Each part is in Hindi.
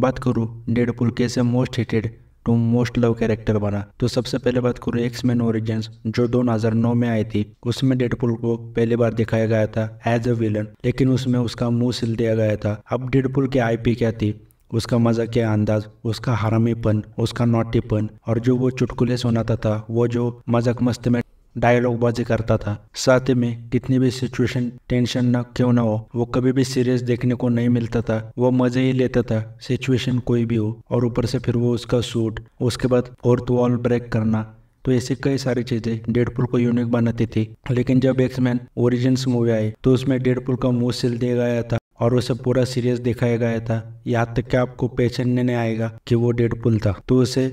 बात करूँ डेडपुल कैसे most hated to most love character बना तो सबसे पहले बात करूँ एक्स मैन ओरिजिन जो 2009 में आई थी उसमें डेडपुल को पहली बार दिखाया गया था एज अ विलन लेकिन उसमें उसका मुंह सिल दिया गया था अब डेडपुल की आईपी क्या थी उसका मजा क्या अंदाज उसका हरामीपन उसका नोटीपन और जो वो चुटकुले सुनाता था वो जो मजाक मस्त में डायलॉग बाजी करता था साथ ही में कितनी भी सिचुएशन टेंशन ना क्यों ना हो वो कभी भी सीरियस देखने को नहीं मिलता था वो मजे ही लेता था सिचुएशन कोई भी हो और ऊपर से फिर वो उसका सूट उसके बाद फोर्थ वॉल ब्रेक करना तो ऐसी कई सारी चीजें डेडपुल को यूनिक बनाती थी लेकिन जब एक्समैन ओरिजिन्स मूवी आई तो उसमें डेडपुल का मुंह सिल दिया गया था और उसे पूरा सीरियस दिखाया गया था यहाँ तक कि आपको पहचानने नहीं आएगा कि वो डेडपुल था तो उसे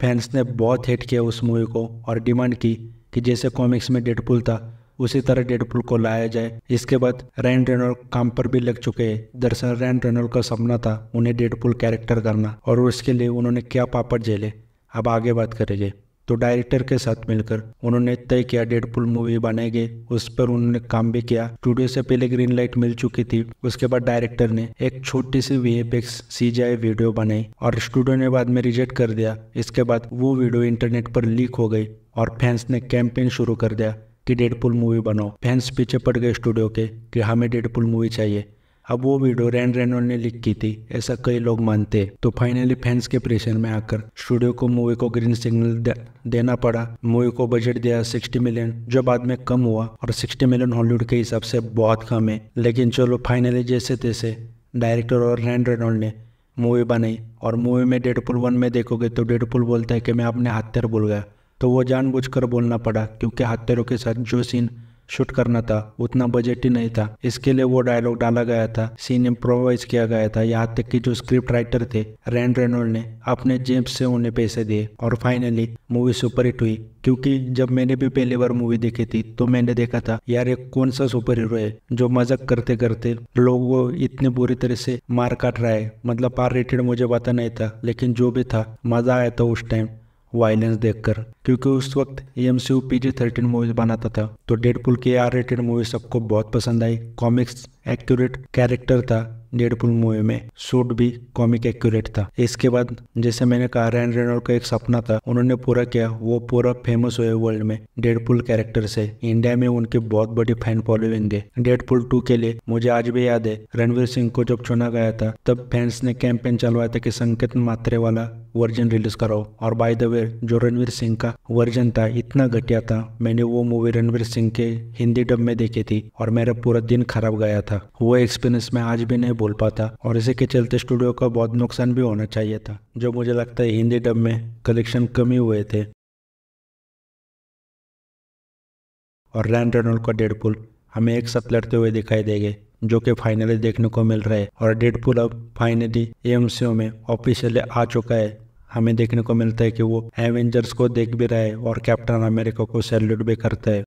फैंस ने बहुत हेट किया उस मूवी को और डिमांड की कि जैसे कॉमिक्स में डेडपुल था उसी तरह डेडपुल को लाया जाए इसके बाद रैन रेनोल काम पर भी लग चुके हैं दरअसल रैन रेनोल का सपना था उन्हें डेडपुल कैरेक्टर करना और उसके लिए उन्होंने क्या पापड़ झेले अब आगे बात करेंगे तो डायरेक्टर के साथ मिलकर उन्होंने तय किया डेडपुल मूवी बनाएंगे उस पर उन्होंने काम भी किया स्टूडियो से पहले ग्रीन लाइट मिल चुकी थी उसके बाद डायरेक्टर ने एक छोटी सी V F X CGI video बनाई और स्टूडियो ने बाद में रिजेक्ट कर दिया इसके बाद वो वीडियो इंटरनेट पर लीक हो गई और फैंस ने कैंपेन शुरू कर दिया कि डेडपुल मूवी बनाओ फैंस पीछे पड़ गए स्टूडियो के कि हमें डेडपुल मूवी चाहिए अब वो वीडियो रैन रेनोल्ड ने लिख की थी ऐसा कई लोग मानते तो फाइनली फैंस के प्रेशर में आकर स्टूडियो को मूवी को ग्रीन सिग्नल देना पड़ा मूवी को बजट दिया 60 मिलियन जो बाद में कम हुआ और 60 मिलियन हॉलीवुड के हिसाब से बहुत कम है लेकिन चलो फाइनली जैसे तैसे डायरेक्टर और रैन रेनोल्ड ने मूवी बनाई और मूवी में डेडपुल वन में देखोगे तो डेडपुल बोलता है कि मैं अपने हाथ भूल गया तो वो जानबूझकर बोलना पड़ा क्योंकि हथियारों के साथ जो सीन शूट करना था उतना बजट ही नहीं था इसके लिए वो डायलॉग डाला गया था सीन इम्प्रोवाइज किया गया था यहाँ तक कि जो स्क्रिप्ट राइटर थे रैन रेनोल्ड ने अपने जेम्स से उन्हें पैसे दिए और फाइनली मूवी सुपरहिट हुई क्योंकि जब मैंने भी पहली बार मूवी देखी थी तो मैंने देखा था यार ये कौन सा सुपर हीरो है जो मजाक करते करते लोगों इतने बुरी तरह से मार काट रहा है मतलब पार रेटेड मुझे पता नहीं था लेकिन जो भी था मजा आया था उस टाइम वायलेंस देखकर क्योंकि उस वक्त M C U G thirteen movies बनाता था तो डेडपुल की आर रेटेड मूवी सबको बहुत पसंद आई कॉमिक्स एक्यूरेट कैरेक्टर था डेडपुल मूवी में शूट भी कॉमिक एक्यूरेट था इसके बाद जैसे मैंने कहा रैन रेनोल्ड का एक सपना था उन्होंने पूरा किया वो पूरा फेमस हुए वर्ल्ड में डेडपुल कैरेक्टर से इंडिया में उनके बहुत बड़ी फैन फॉलोइंग है डेडपुल टू के लिए मुझे आज भी याद है रणवीर सिंह को जब चुना गया था तब फैंस ने कैंपेन चलवाया था कि संकेत मात्रे वाला वर्जन रिलीज कराओ और बाय द वे जो रणवीर सिंह का वर्जन था इतना घटिया था मैंने वो मूवी रणवीर सिंह के हिंदी डब में देखी थी और मेरा पूरा दिन खराब गया था वो एक्सपीरियंस मैं आज भी नहीं बोल पाता और इसी के चलते स्टूडियो का बहुत नुकसान भी होना चाहिए था जो मुझे लगता है हिंदी डब में कलेक्शन कमी हुए थे और रैन रेनोल्ड का डेडपुल हमें एक साथ लड़ते हुए दिखाई देंगे जो कि फाइनली देखने को मिल रहा है और डेडपुल अब फाइनली एम में ऑफिशियली आ चुका है हमें देखने को मिलता है कि वो एवेंजर्स को देख भी रहा है और कैप्टन अमेरिका को सैल्यूट भी करता है